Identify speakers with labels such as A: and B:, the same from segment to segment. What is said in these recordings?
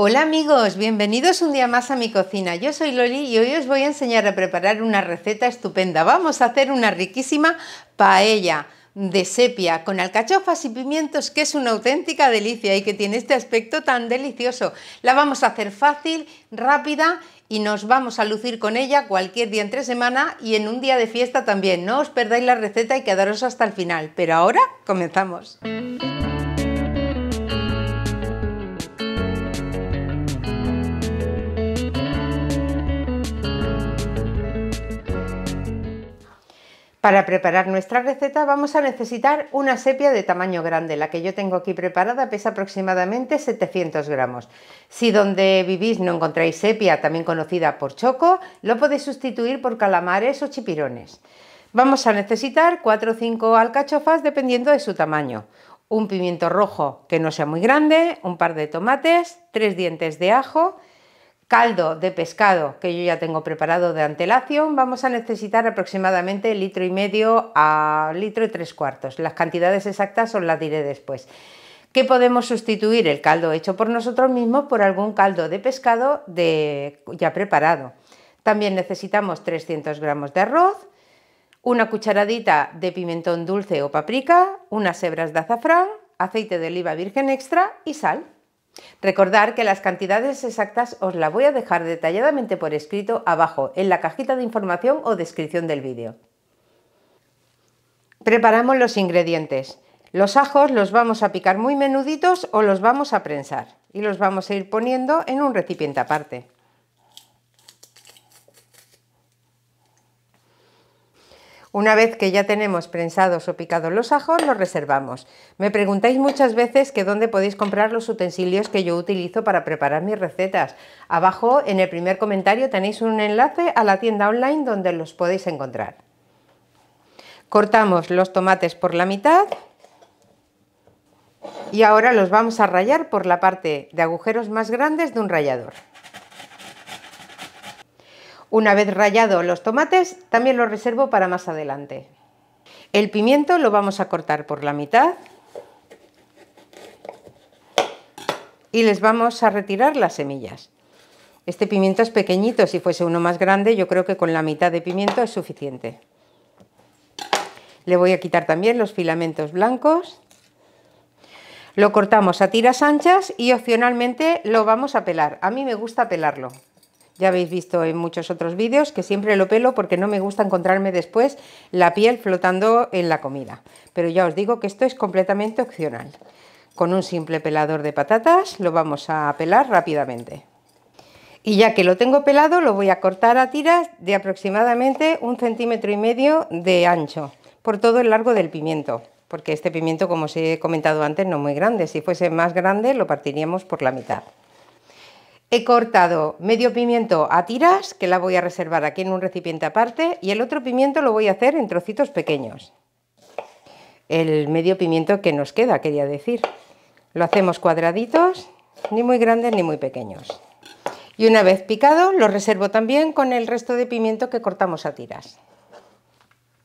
A: Hola amigos, bienvenidos un día más a mi cocina. Yo soy Loli y hoy os voy a enseñar a preparar una receta estupenda. Vamos a hacer una riquísima paella de sepia con alcachofas y pimientos que es una auténtica delicia y que tiene este aspecto tan delicioso. La vamos a hacer fácil, rápida y nos vamos a lucir con ella cualquier día entre semana y en un día de fiesta también. No os perdáis la receta y quedaros hasta el final. Pero ahora comenzamos. Para preparar nuestra receta vamos a necesitar una sepia de tamaño grande, la que yo tengo aquí preparada pesa aproximadamente 700 gramos. Si donde vivís no encontráis sepia, también conocida por choco, lo podéis sustituir por calamares o chipirones. Vamos a necesitar 4 o 5 alcachofas dependiendo de su tamaño, un pimiento rojo que no sea muy grande, un par de tomates, 3 dientes de ajo, Caldo de pescado, que yo ya tengo preparado de antelación, vamos a necesitar aproximadamente litro y medio a litro y tres cuartos. Las cantidades exactas os las diré después. ¿Qué podemos sustituir el caldo hecho por nosotros mismos por algún caldo de pescado de, ya preparado? También necesitamos 300 gramos de arroz, una cucharadita de pimentón dulce o paprika, unas hebras de azafrán, aceite de oliva virgen extra y sal. Recordar que las cantidades exactas os las voy a dejar detalladamente por escrito abajo en la cajita de información o descripción del vídeo. Preparamos los ingredientes. Los ajos los vamos a picar muy menuditos o los vamos a prensar y los vamos a ir poniendo en un recipiente aparte. Una vez que ya tenemos prensados o picados los ajos, los reservamos. Me preguntáis muchas veces que dónde podéis comprar los utensilios que yo utilizo para preparar mis recetas. Abajo en el primer comentario tenéis un enlace a la tienda online donde los podéis encontrar. Cortamos los tomates por la mitad y ahora los vamos a rayar por la parte de agujeros más grandes de un rallador. Una vez rallados los tomates, también los reservo para más adelante. El pimiento lo vamos a cortar por la mitad y les vamos a retirar las semillas. Este pimiento es pequeñito, si fuese uno más grande yo creo que con la mitad de pimiento es suficiente. Le voy a quitar también los filamentos blancos. Lo cortamos a tiras anchas y opcionalmente lo vamos a pelar. A mí me gusta pelarlo, ya habéis visto en muchos otros vídeos que siempre lo pelo porque no me gusta encontrarme después la piel flotando en la comida. Pero ya os digo que esto es completamente opcional. Con un simple pelador de patatas lo vamos a pelar rápidamente. Y ya que lo tengo pelado lo voy a cortar a tiras de aproximadamente un centímetro y medio de ancho por todo el largo del pimiento. Porque este pimiento, como os he comentado antes, no es muy grande. Si fuese más grande lo partiríamos por la mitad. He cortado medio pimiento a tiras, que la voy a reservar aquí en un recipiente aparte, y el otro pimiento lo voy a hacer en trocitos pequeños. El medio pimiento que nos queda, quería decir. Lo hacemos cuadraditos, ni muy grandes ni muy pequeños. Y una vez picado, lo reservo también con el resto de pimiento que cortamos a tiras.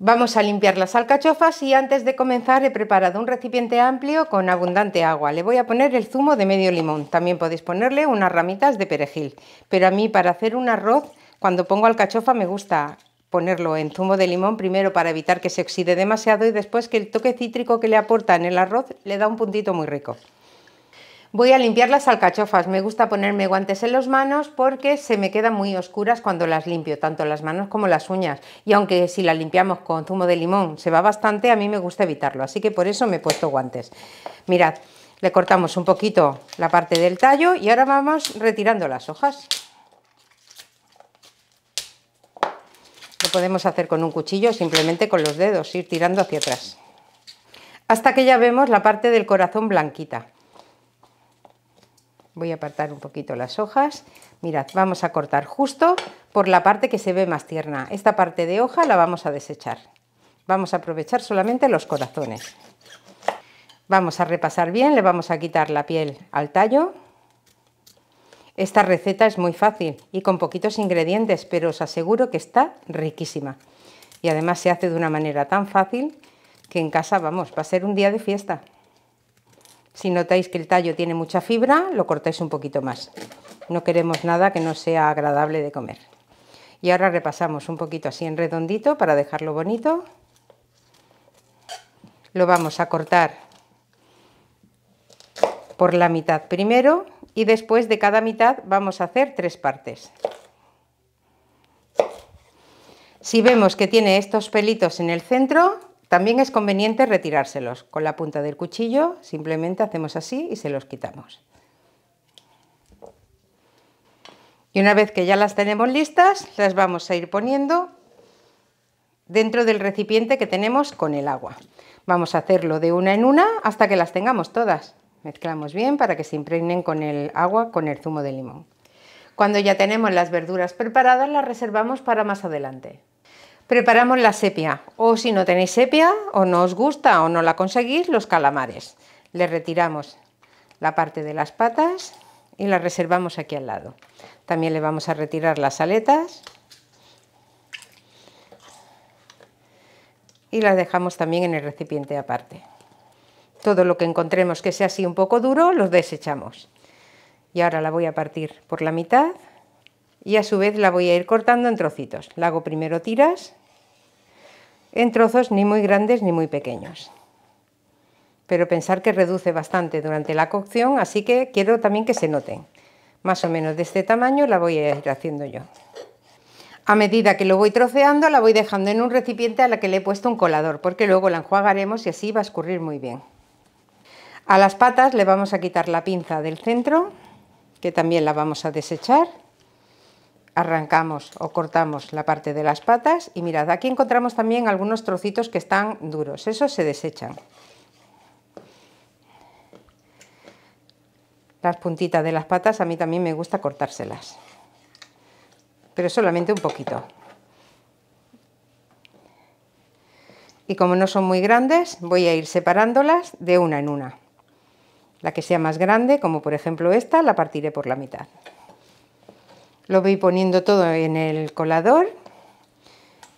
A: Vamos a limpiar las alcachofas y antes de comenzar he preparado un recipiente amplio con abundante agua. Le voy a poner el zumo de medio limón. También podéis ponerle unas ramitas de perejil. Pero a mí para hacer un arroz, cuando pongo alcachofa me gusta ponerlo en zumo de limón primero para evitar que se oxide demasiado y después que el toque cítrico que le aporta en el arroz le da un puntito muy rico. Voy a limpiar las alcachofas. Me gusta ponerme guantes en las manos porque se me quedan muy oscuras cuando las limpio, tanto las manos como las uñas. Y aunque si las limpiamos con zumo de limón se va bastante, a mí me gusta evitarlo. Así que por eso me he puesto guantes. Mirad, le cortamos un poquito la parte del tallo y ahora vamos retirando las hojas. Lo podemos hacer con un cuchillo, simplemente con los dedos, ir tirando hacia atrás. Hasta que ya vemos la parte del corazón blanquita. Voy a apartar un poquito las hojas. Mirad, vamos a cortar justo por la parte que se ve más tierna. Esta parte de hoja la vamos a desechar. Vamos a aprovechar solamente los corazones. Vamos a repasar bien, le vamos a quitar la piel al tallo. Esta receta es muy fácil y con poquitos ingredientes, pero os aseguro que está riquísima. Y además se hace de una manera tan fácil que en casa, vamos, va a ser un día de fiesta. Si notáis que el tallo tiene mucha fibra, lo cortáis un poquito más. No queremos nada que no sea agradable de comer. Y ahora repasamos un poquito así en redondito para dejarlo bonito. Lo vamos a cortar por la mitad primero y después de cada mitad vamos a hacer tres partes. Si vemos que tiene estos pelitos en el centro, también es conveniente retirárselos. Con la punta del cuchillo simplemente hacemos así y se los quitamos. Y una vez que ya las tenemos listas, las vamos a ir poniendo dentro del recipiente que tenemos con el agua. Vamos a hacerlo de una en una hasta que las tengamos todas. Mezclamos bien para que se impregnen con el agua, con el zumo de limón. Cuando ya tenemos las verduras preparadas, las reservamos para más adelante. Preparamos la sepia o si no tenéis sepia o no os gusta o no la conseguís, los calamares. Le retiramos la parte de las patas y la reservamos aquí al lado. También le vamos a retirar las aletas y las dejamos también en el recipiente aparte. Todo lo que encontremos que sea así un poco duro, los desechamos. Y ahora la voy a partir por la mitad y a su vez la voy a ir cortando en trocitos. La hago primero tiras en trozos ni muy grandes ni muy pequeños. Pero pensar que reduce bastante durante la cocción, así que quiero también que se noten. Más o menos de este tamaño la voy a ir haciendo yo. A medida que lo voy troceando, la voy dejando en un recipiente a la que le he puesto un colador, porque luego la enjuagaremos y así va a escurrir muy bien. A las patas le vamos a quitar la pinza del centro, que también la vamos a desechar arrancamos o cortamos la parte de las patas y mirad, aquí encontramos también algunos trocitos que están duros, esos se desechan. Las puntitas de las patas a mí también me gusta cortárselas, pero solamente un poquito. Y como no son muy grandes, voy a ir separándolas de una en una. La que sea más grande, como por ejemplo esta, la partiré por la mitad. Lo voy poniendo todo en el colador.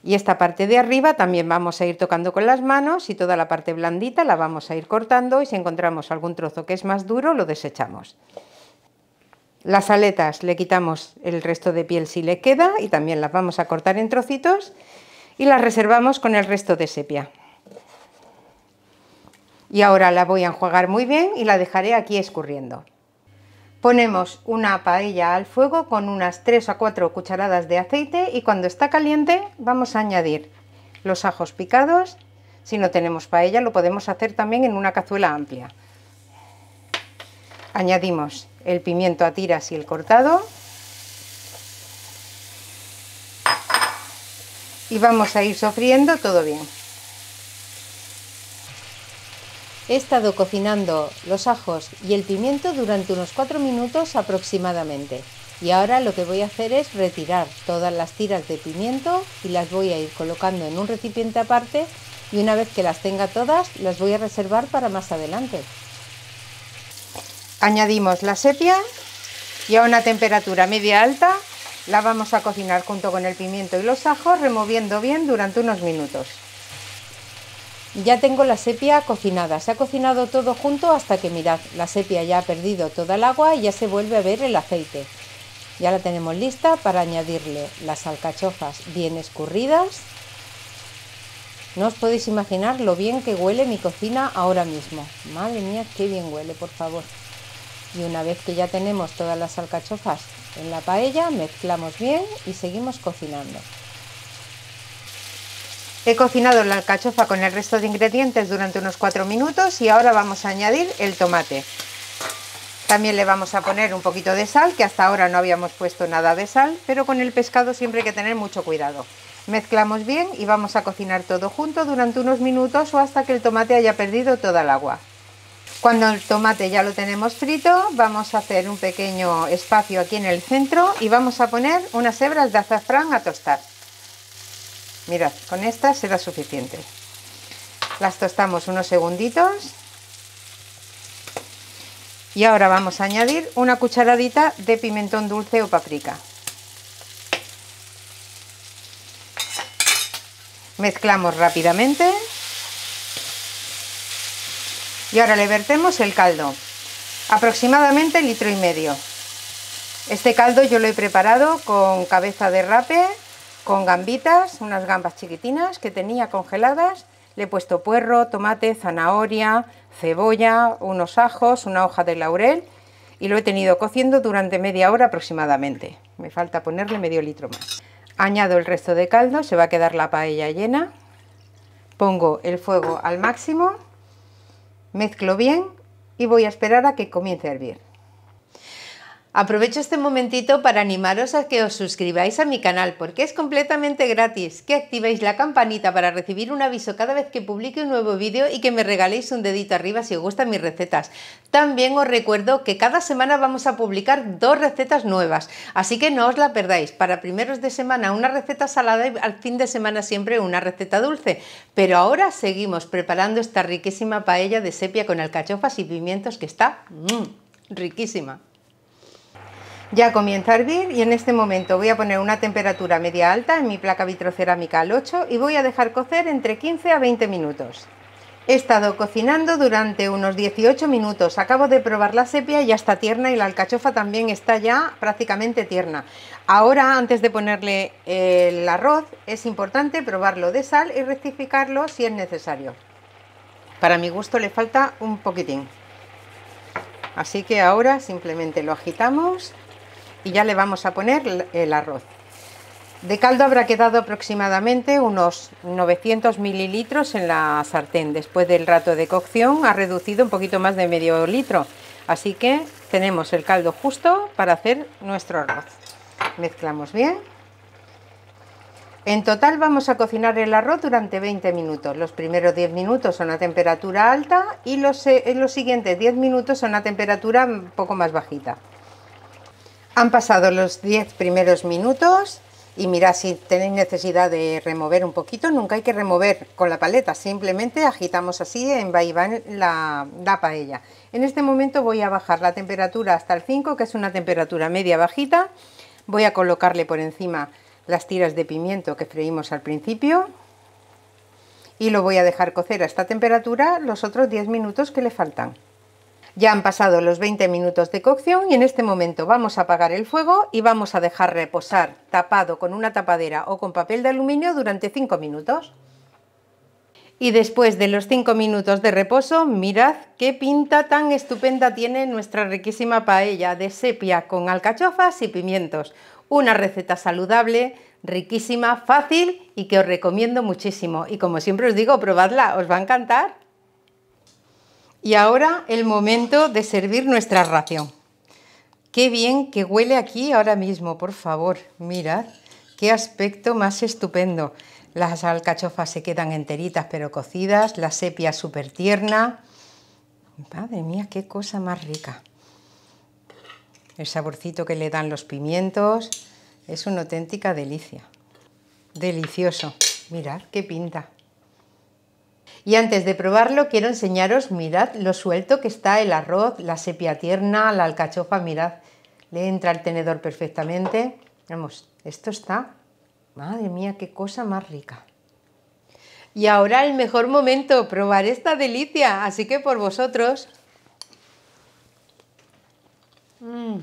A: Y esta parte de arriba también vamos a ir tocando con las manos y toda la parte blandita la vamos a ir cortando y si encontramos algún trozo que es más duro lo desechamos. Las aletas le quitamos el resto de piel si le queda y también las vamos a cortar en trocitos y las reservamos con el resto de sepia. Y ahora la voy a enjuagar muy bien y la dejaré aquí escurriendo. Ponemos una paella al fuego con unas 3 a 4 cucharadas de aceite y cuando está caliente vamos a añadir los ajos picados. Si no tenemos paella lo podemos hacer también en una cazuela amplia. Añadimos el pimiento a tiras y el cortado. Y vamos a ir sofriendo todo bien. He estado cocinando los ajos y el pimiento durante unos 4 minutos aproximadamente. Y ahora lo que voy a hacer es retirar todas las tiras de pimiento y las voy a ir colocando en un recipiente aparte y una vez que las tenga todas las voy a reservar para más adelante. Añadimos la sepia y a una temperatura media alta la vamos a cocinar junto con el pimiento y los ajos removiendo bien durante unos minutos. Ya tengo la sepia cocinada, se ha cocinado todo junto hasta que mirad, la sepia ya ha perdido toda el agua y ya se vuelve a ver el aceite. Ya la tenemos lista para añadirle las alcachofas bien escurridas. No os podéis imaginar lo bien que huele mi cocina ahora mismo. Madre mía, qué bien huele, por favor. Y una vez que ya tenemos todas las alcachofas en la paella, mezclamos bien y seguimos cocinando. He cocinado la alcachofa con el resto de ingredientes durante unos 4 minutos y ahora vamos a añadir el tomate. También le vamos a poner un poquito de sal, que hasta ahora no habíamos puesto nada de sal, pero con el pescado siempre hay que tener mucho cuidado. Mezclamos bien y vamos a cocinar todo junto durante unos minutos o hasta que el tomate haya perdido toda el agua. Cuando el tomate ya lo tenemos frito, vamos a hacer un pequeño espacio aquí en el centro y vamos a poner unas hebras de azafrán a tostar. Mirad, con estas será suficiente. Las tostamos unos segunditos. Y ahora vamos a añadir una cucharadita de pimentón dulce o paprika. Mezclamos rápidamente. Y ahora le vertemos el caldo, aproximadamente litro y medio. Este caldo yo lo he preparado con cabeza de rape, con gambitas, unas gambas chiquitinas que tenía congeladas. Le he puesto puerro, tomate, zanahoria, cebolla, unos ajos, una hoja de laurel y lo he tenido cociendo durante media hora aproximadamente. Me falta ponerle medio litro más. Añado el resto de caldo, se va a quedar la paella llena. Pongo el fuego al máximo, mezclo bien y voy a esperar a que comience a hervir. Aprovecho este momentito para animaros a que os suscribáis a mi canal porque es completamente gratis, que activéis la campanita para recibir un aviso cada vez que publique un nuevo vídeo y que me regaléis un dedito arriba si os gustan mis recetas. También os recuerdo que cada semana vamos a publicar dos recetas nuevas, así que no os la perdáis. Para primeros de semana una receta salada y al fin de semana siempre una receta dulce. Pero ahora seguimos preparando esta riquísima paella de sepia con alcachofas y pimientos que está mm, riquísima. Ya comienza a hervir y en este momento voy a poner una temperatura media alta en mi placa vitrocerámica al 8 y voy a dejar cocer entre 15 a 20 minutos. He estado cocinando durante unos 18 minutos, acabo de probar la sepia y ya está tierna y la alcachofa también está ya prácticamente tierna. Ahora antes de ponerle eh, el arroz es importante probarlo de sal y rectificarlo si es necesario. Para mi gusto le falta un poquitín. Así que ahora simplemente lo agitamos y ya le vamos a poner el arroz. De caldo habrá quedado aproximadamente unos 900 mililitros en la sartén. Después del rato de cocción ha reducido un poquito más de medio litro. Así que tenemos el caldo justo para hacer nuestro arroz. Mezclamos bien. En total vamos a cocinar el arroz durante 20 minutos. Los primeros 10 minutos son a temperatura alta y los, eh, siguientes 10 minutos son a temperatura un poco más bajita. Han pasado los 10 primeros minutos y mira si tenéis necesidad de remover un poquito, nunca hay que remover con la paleta, simplemente agitamos así en y la, la paella. En este momento voy a bajar la temperatura hasta el 5, que es una temperatura media bajita. Voy a colocarle por encima las tiras de pimiento que freímos al principio y lo voy a dejar cocer a esta temperatura los otros 10 minutos que le faltan. Ya han pasado los 20 minutos de cocción y en este momento vamos a apagar el fuego y vamos a dejar reposar tapado con una tapadera o con papel de aluminio durante 5 minutos. Y después de los 5 minutos de reposo, mirad qué pinta tan estupenda tiene nuestra riquísima paella de sepia con alcachofas y pimientos. Una receta saludable, riquísima, fácil y que os recomiendo muchísimo. Y como siempre os digo, probadla, os va a encantar. Y ahora el momento de servir nuestra ración. Qué bien que huele aquí ahora mismo, por favor, mirad, qué aspecto más estupendo. Las alcachofas se quedan enteritas pero cocidas, la sepia súper tierna. Madre mía, qué cosa más rica. El saborcito que le dan los pimientos es una auténtica delicia. Delicioso. Mirad qué pinta. Y antes de probarlo quiero enseñaros, mirad lo suelto que está el arroz, la sepia tierna, la alcachofa, mirad, le entra el tenedor perfectamente. Vamos, esto está, madre mía, qué cosa más rica. Y ahora el mejor momento, probar esta delicia, así que por vosotros. Mm.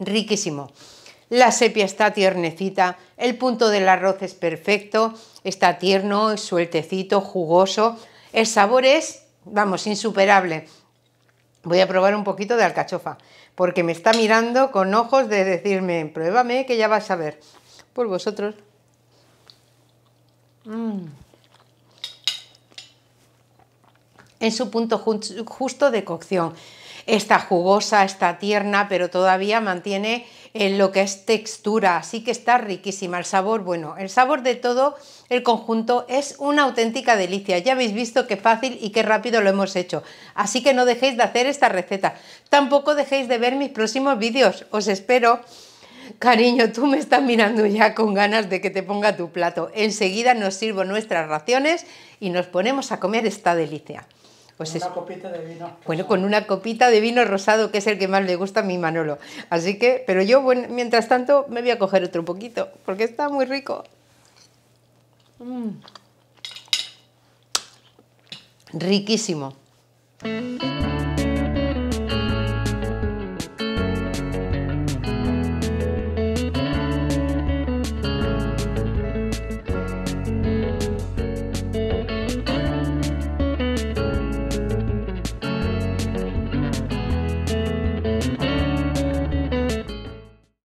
A: Riquísimo la sepia está tiernecita, el punto del arroz es perfecto, está tierno, sueltecito, jugoso, el sabor es, vamos, insuperable. Voy a probar un poquito de alcachofa, porque me está mirando con ojos de decirme, pruébame que ya vas a ver. Por vosotros. Mm. En su punto justo de cocción. Está jugosa, está tierna, pero todavía mantiene en lo que es textura, así que está riquísima. El sabor, bueno, el sabor de todo el conjunto es una auténtica delicia. Ya habéis visto qué fácil y qué rápido lo hemos hecho. Así que no dejéis de hacer esta receta. Tampoco dejéis de ver mis próximos vídeos. Os espero. Cariño, tú me estás mirando ya con ganas de que te ponga tu plato. Enseguida nos sirvo nuestras raciones y nos ponemos a comer esta delicia. Pues una copita de vino. Bueno, con una copita de vino rosado, que es el que más le gusta a mi Manolo. Así que, pero yo, bueno, mientras tanto, me voy a coger otro poquito, porque está muy rico. Mm. Riquísimo.